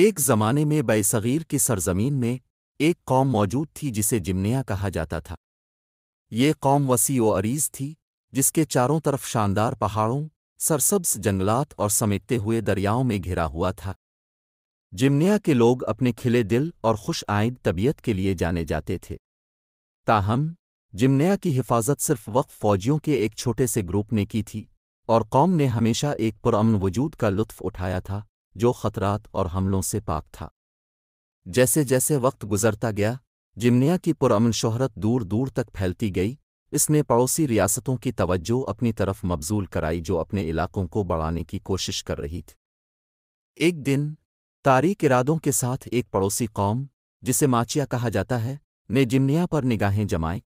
एक ज़माने में बैसगीर की सरजमीन में एक कौम मौजूद थी जिसे जिमनिया कहा जाता था ये कौम वसी व अरीज थी जिसके चारों तरफ शानदार पहाड़ों सरसब्स जंगलात और समेटते हुए दरियाओं में घिरा हुआ था जिमनिया के लोग अपने खिले दिल और खुश आयद तबीयत के लिए जाने जाते थे ताहम जिमनिया की हिफाजत सिर्फ वक्फ फौजियों के एक छोटे से ग्रुप ने की थी और कौम ने हमेशा एक पुरमन वजूद का लुत्फ उठाया था जो खतरात और हमलों से पाक था जैसे जैसे वक्त गुजरता गया जिमनिया की पुरअमन शोहरत दूर दूर तक फैलती गई इसने पड़ोसी रियासतों की तवज्जो अपनी तरफ मबजूल कराई जो अपने इलाकों को बढ़ाने की कोशिश कर रही थी एक दिन तारीख इरादों के साथ एक पड़ोसी कौम जिसे माचिया कहा जाता है ने जिमनिया पर निगाहें जमाई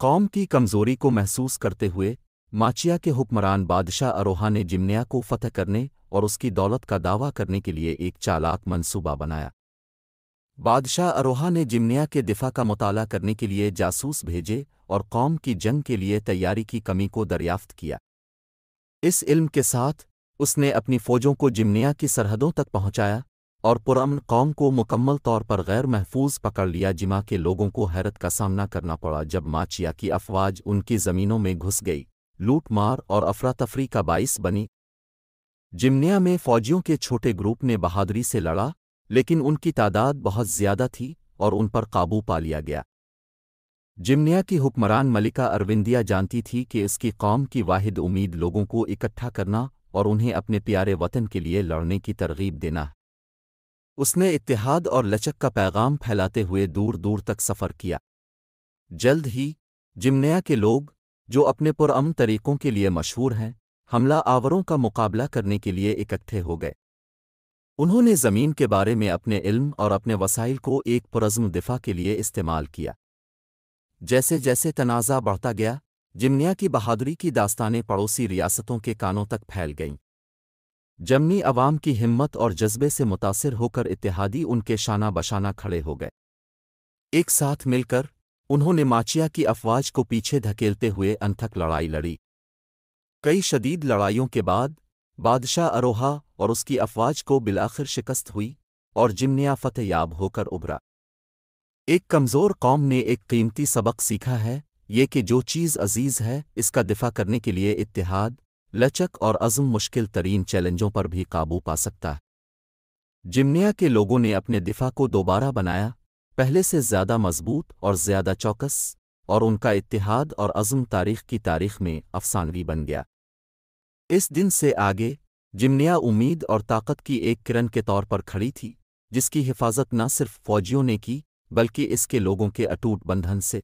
कौम की कमजोरी को महसूस करते हुए माचिया के हुक्मरान बादशाह अरोहा ने जिमनिया को फतह करने और उसकी दौलत का दावा करने के लिए एक चालाक मंसूबा बनाया बादशाह अरोहा ने जिमनिया के दिफा का मताल करने के लिए जासूस भेजे और कौम की जंग के लिए तैयारी की कमी को दरियाफ्त किया इस इल्म के साथ उसने अपनी फ़ौजों को जिमनिया की सरहदों तक पहुंचाया और पुरमन कौम को मुकम्मल तौर पर गैर महफूज पकड़ लिया जिमा के लोगों को हैरत का सामना करना पड़ा जब माचिया की अफवाज उनकी ज़मीनों में घुस गई लूट मार और अफरा तफरी का बाइस बनी जिम्निया में फौजियों के छोटे ग्रुप ने बहादुरी से लड़ा लेकिन उनकी तादाद बहुत ज्यादा थी और उन पर काबू पा लिया गया जिम्निया की हुक्मरान मलिका अरविंदिया जानती थी कि इसकी कौम की वाहिद उम्मीद लोगों को इकट्ठा करना और उन्हें अपने प्यारे वतन के लिए लड़ने की तरगीब देना उसने इतिहाद और लचक का पैगाम फैलाते हुए दूर दूर तक सफ़र किया जल्द ही जिम्निया के लोग जो अपने पुरम तरीक़ों के लिए मशहूर हैं हमला आवरों का मुकाबला करने के लिए इकट्ठे हो गए उन्होंने ज़मीन के बारे में अपने इल्म और अपने वसाइल को एक पुरज़म दिफा के लिए इस्तेमाल किया जैसे जैसे तनाज़ा बढ़ता गया जिमनिया की बहादुरी की दास्तानें पड़ोसी रियासतों के कानों तक फैल गईं जमनी अवाम की हिम्मत और जज्बे से मुतासर होकर इतिहादी उनके शाना बशाना खड़े हो गए एक साथ मिलकर उन्होंने माचिया की अफवाज को पीछे धकेलते हुए अनथक लड़ाई लड़ी कई शदीद लड़ाइयों के बाद बादशाह अरोहा और उसकी अफवाज को बिलाखिर शिकस्त हुई और जिमनिया फतेयाब होकर उभरा एक कमज़ोर कौम ने एक कीमती सबक सीखा है ये कि जो चीज़ अजीज़ है इसका दिफा करने के लिए इतिहाद लचक और अज़म मुश्किल तरीन चैलेंजों पर भी काबू पा सकता है जिमनिया के लोगों ने अपने दिफा को दोबारा बनाया पहले से ज़्यादा मजबूत और ज़्यादा चौकस और उनका इतिहाद और अज़म तारीख की तारीख में अफसानवी बन गया इस दिन से आगे जिमनिया उम्मीद और ताकत की एक किरण के तौर पर खड़ी थी जिसकी हिफाजत न सिर्फ फौजियों ने की बल्कि इसके लोगों के अटूट बंधन से